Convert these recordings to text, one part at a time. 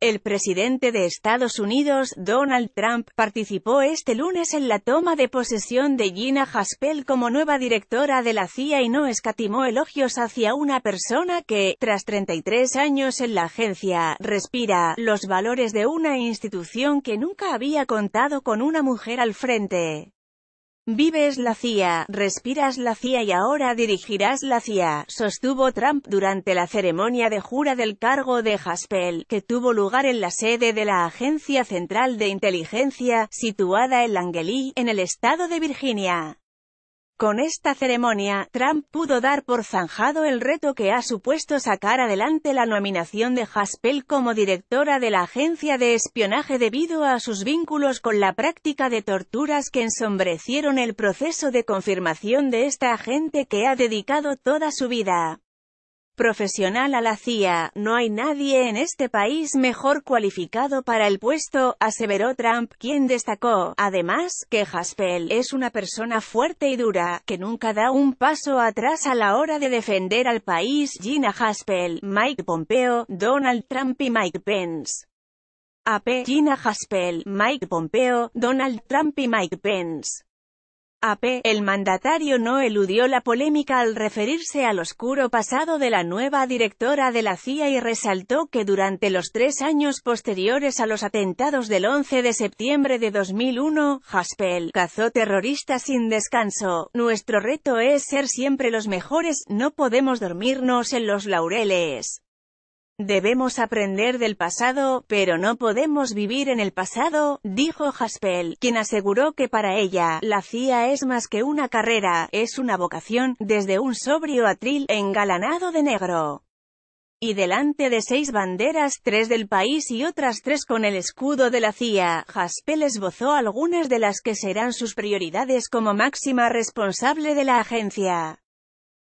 El presidente de Estados Unidos, Donald Trump, participó este lunes en la toma de posesión de Gina Haspel como nueva directora de la CIA y no escatimó elogios hacia una persona que, tras 33 años en la agencia, respira los valores de una institución que nunca había contado con una mujer al frente. Vives la CIA, respiras la CIA y ahora dirigirás la CIA, sostuvo Trump durante la ceremonia de jura del cargo de Haspel, que tuvo lugar en la sede de la Agencia Central de Inteligencia, situada en Langley, en el estado de Virginia. Con esta ceremonia, Trump pudo dar por zanjado el reto que ha supuesto sacar adelante la nominación de Haspel como directora de la agencia de espionaje debido a sus vínculos con la práctica de torturas que ensombrecieron el proceso de confirmación de esta agente que ha dedicado toda su vida profesional a la CIA, no hay nadie en este país mejor cualificado para el puesto, aseveró Trump, quien destacó, además, que Haspel es una persona fuerte y dura, que nunca da un paso atrás a la hora de defender al país. Gina Haspel, Mike Pompeo, Donald Trump y Mike Pence. AP, Gina Haspel, Mike Pompeo, Donald Trump y Mike Pence. AP, el mandatario no eludió la polémica al referirse al oscuro pasado de la nueva directora de la CIA y resaltó que durante los tres años posteriores a los atentados del 11 de septiembre de 2001, Haspel cazó terroristas sin descanso. Nuestro reto es ser siempre los mejores, no podemos dormirnos en los laureles. Debemos aprender del pasado, pero no podemos vivir en el pasado, dijo Haspel, quien aseguró que para ella, la CIA es más que una carrera, es una vocación, desde un sobrio atril, engalanado de negro. Y delante de seis banderas, tres del país y otras tres con el escudo de la CIA, Haspel esbozó algunas de las que serán sus prioridades como máxima responsable de la agencia.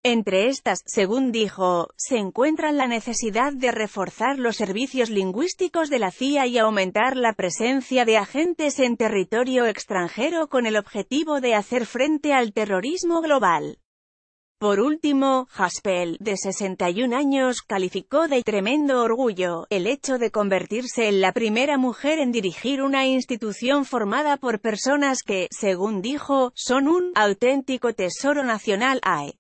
Entre estas, según dijo, se encuentran la necesidad de reforzar los servicios lingüísticos de la CIA y aumentar la presencia de agentes en territorio extranjero con el objetivo de hacer frente al terrorismo global. Por último, Haspel, de 61 años, calificó de tremendo orgullo el hecho de convertirse en la primera mujer en dirigir una institución formada por personas que, según dijo, son un auténtico tesoro nacional. AE.